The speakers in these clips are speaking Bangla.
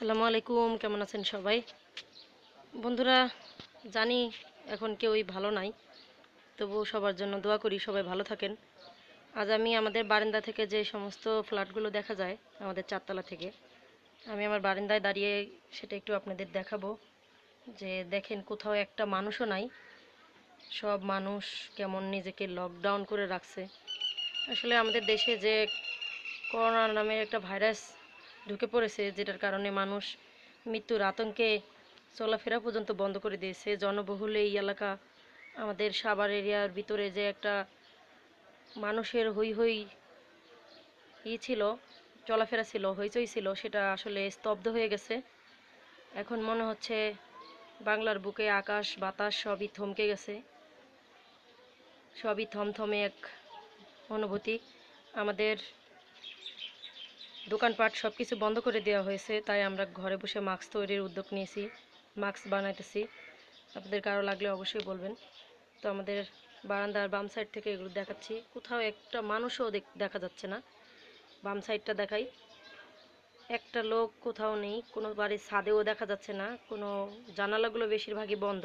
আসসালামু আলাইকুম কেমন আছেন সবাই বন্ধুরা জানি এখন কেউই ভালো নাই তবুও সবার জন্য দোয়া করি সবাই ভালো থাকেন আজ আমি আমাদের বারান্দা থেকে যে সমস্ত ফ্ল্যাটগুলো দেখা যায় আমাদের চারতলা থেকে আমি আমার বারান্দায় দাঁড়িয়ে সেটা একটু আপনাদের দেখাবো যে দেখেন কোথাও একটা মানুষও নাই সব মানুষ কেমন নিজেকে লকডাউন করে রাখছে আসলে আমাদের দেশে যে করোনা নামের একটা ভাইরাস ঢুকে পড়েছে যেটার কারণে মানুষ মৃত্যুর আতঙ্কে চলাফেরা পর্যন্ত বন্ধ করে দিয়েছে জনবহুল এই এলাকা আমাদের সাভার এরিয়ার ভিতরে যে একটা মানুষের হই হই ই ছিল চলাফেরা ছিল হইচই ছিল সেটা আসলে স্তব্ধ হয়ে গেছে এখন মনে হচ্ছে বাংলার বুকে আকাশ বাতাস সবই থমকে গেছে সবই থমথমে এক অনুভূতি আমাদের দোকানপাট সব কিছু বন্ধ করে দেওয়া হয়েছে তাই আমরা ঘরে বসে মাস্ক তৈরির উদ্যোগ নিয়েছি মাস্ক বানাইতেছি আপনাদের কারো লাগলে অবশ্যই বলবেন তো আমাদের বারান্দার বাম সাইড থেকে এগুলো দেখাচ্ছি কোথাও একটা মানুষও দেখা যাচ্ছে না বাম সাইডটা দেখাই একটা লোক কোথাও নেই কোনো বাড়ির ছাদেও দেখা যাচ্ছে না কোনো জানালাগুলো বেশিরভাগই বন্ধ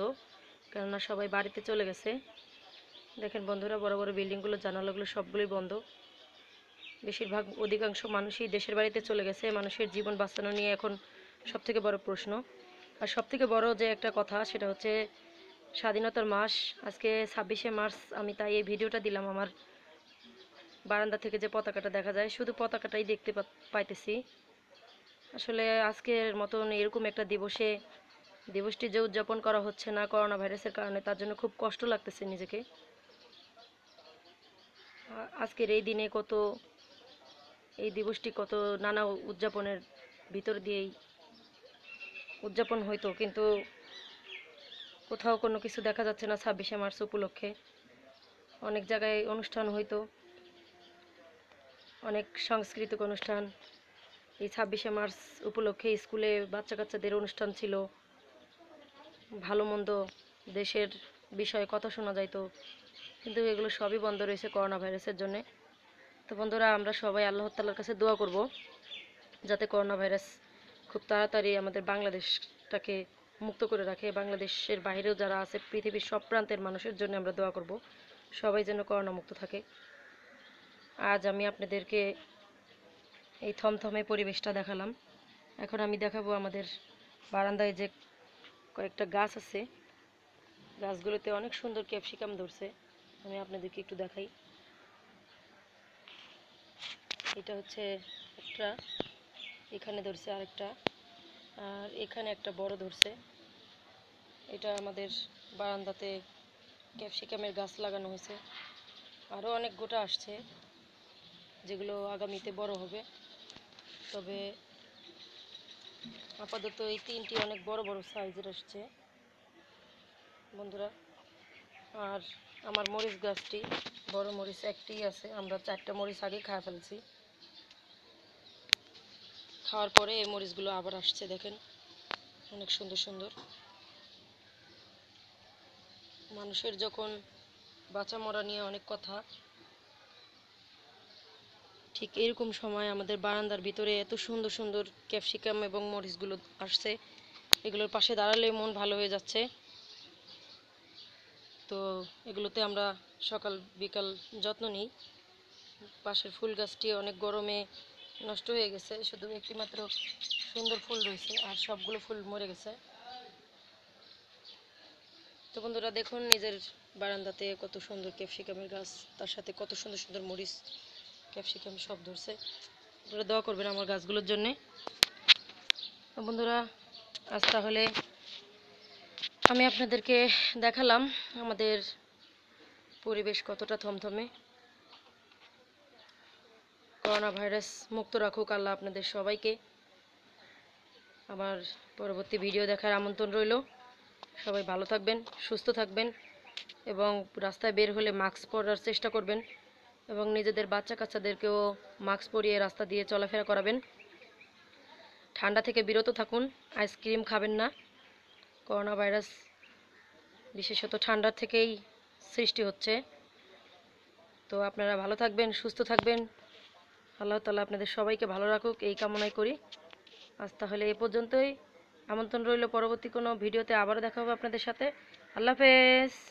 কেননা সবাই বাড়িতে চলে গেছে দেখেন বন্ধুরা বড় বড় বিল্ডিংগুলো জানালাগুলো সবগুলোই বন্ধ বেশিরভাগ অধিকাংশ মানুষই দেশের বাড়িতে চলে গেছে মানুষের জীবন বাঁচানো নিয়ে এখন সবথেকে বড় প্রশ্ন আর সবথেকে বড় যে একটা কথা সেটা হচ্ছে স্বাধীনতার মাস আজকে ছাব্বিশে মার্চ আমি তাই এই ভিডিওটা দিলাম আমার বারান্দা থেকে যে পতাকাটা দেখা যায় শুধু পতাকাটাই দেখতে পাইতেছি আসলে আজকের মতন এরকম একটা দিবসে দিবসটি যে উদযাপন করা হচ্ছে না করোনা ভাইরাসের কারণে তার জন্য খুব কষ্ট লাগতেছে নিজেকে আজকের এই দিনে কত এই দিবসটি কত নানা উদযাপনের ভিতর দিয়েই উদযাপন হইতো কিন্তু কোথাও কোনো কিছু দেখা যাচ্ছে না ছাব্বিশে মার্চ উপলক্ষে অনেক জায়গায় অনুষ্ঠান হইতো অনেক সাংস্কৃতিক অনুষ্ঠান এই ছাব্বিশে মার্চ উপলক্ষে স্কুলে বাচ্চা কাচ্চাদের অনুষ্ঠান ছিল ভালো মন্দ দেশের বিষয়ে কথা শোনা যাইতো কিন্তু এগুলো সবই বন্ধ রয়েছে করোনা ভাইরাসের জন্যে তো বন্ধুরা আমরা সবাই আল্লাহ তাল্লার কাছে দোয়া করব যাতে করোনা ভাইরাস খুব তাড়াতাড়ি আমাদের বাংলাদেশটাকে মুক্ত করে রাখে বাংলাদেশের বাইরেও যারা আছে পৃথিবীর সব প্রান্তের মানুষের জন্য আমরা দোয়া করব সবাই যেন করোনা মুক্ত থাকে আজ আমি আপনাদেরকে এই থমথমে পরিবেশটা দেখালাম এখন আমি দেখাবো আমাদের বারান্দায় যে কয়েকটা গাছ আছে গাছগুলোতে অনেক সুন্দর ক্যাপসিকাম ধরছে আমি আপনাদেরকে একটু দেখাই এটা হচ্ছে একটা এখানে ধরছে আরেকটা আর এখানে একটা বড় ধরছে এটা আমাদের বারান্দাতে ক্যাপসিকামের গাছ লাগানো হয়েছে আরও অনেক গোটা আসছে যেগুলো আগামীতে বড় হবে তবে আপাতত এই তিনটি অনেক বড় বড় সাইজের আসছে বন্ধুরা আর আমার মরিচ গাছটি বড় মরিচ একটি আছে আমরা চারটা মরিচ আগে খায় ফেলছি খাওয়ার পরে এই মরিচগুলো আবার আসছে দেখেন অনেক সুন্দর সুন্দর মানুষের যখন বাঁচা মরা নিয়ে অনেক কথা ঠিক এরকম সময় আমাদের বারান্দার ভিতরে এত সুন্দর সুন্দর ক্যাপসিকাম এবং মরিচগুলো আসছে এগুলোর পাশে দাঁড়ালে মন ভালো হয়ে যাচ্ছে তো এগুলোতে আমরা সকাল বিকাল যত্ন নিই পাশের ফুল গাছটি অনেক গরমে নষ্ট হয়ে গেছে শুধু একটিমাত্র সুন্দর ফুল রয়েছে আর সবগুলো ফুল মরে গেছে তো বন্ধুরা দেখুন নিজের বারান্দাতে কত সুন্দর ক্যাপসিকামের গাছ তার সাথে কত সুন্দর সুন্দর মরিচ ক্যাপসিকাম সব ধরছে বন্ধুরা দোয়া করবেন আমার গাছগুলোর জন্যে তো বন্ধুরা আজ তাহলে আমি আপনাদেরকে দেখালাম আমাদের পরিবেশ কতটা থমথমে করোনা ভাইরাস মুক্ত রাখুক আল্লাহ আপনাদের সবাইকে আমার পরবর্তী ভিডিও দেখার আমন্ত্রণ রইল সবাই ভালো থাকবেন সুস্থ থাকবেন এবং রাস্তায় বের হলে মাস্ক পরার চেষ্টা করবেন এবং নিজেদের বাচ্চা কাচ্চাদেরকেও মাস্ক পরিয়ে রাস্তা দিয়ে চলাফেরা করাবেন ঠান্ডা থেকে বিরত থাকুন আইসক্রিম খাবেন না করোনা ভাইরাস বিশেষত ঠান্ডার থেকেই সৃষ্টি হচ্ছে তো আপনারা ভালো থাকবেন সুস্থ থাকবেন আল্লাহ তালা আপনাদের সবাইকে ভালো রাখুক এই কামনাই করি আজ তাহলে এ পর্যন্তই আমন্ত্রণ রইল পরবর্তী কোনো ভিডিওতে আবারও দেখা হবে আপনাদের সাথে আল্লাহ হাফেজ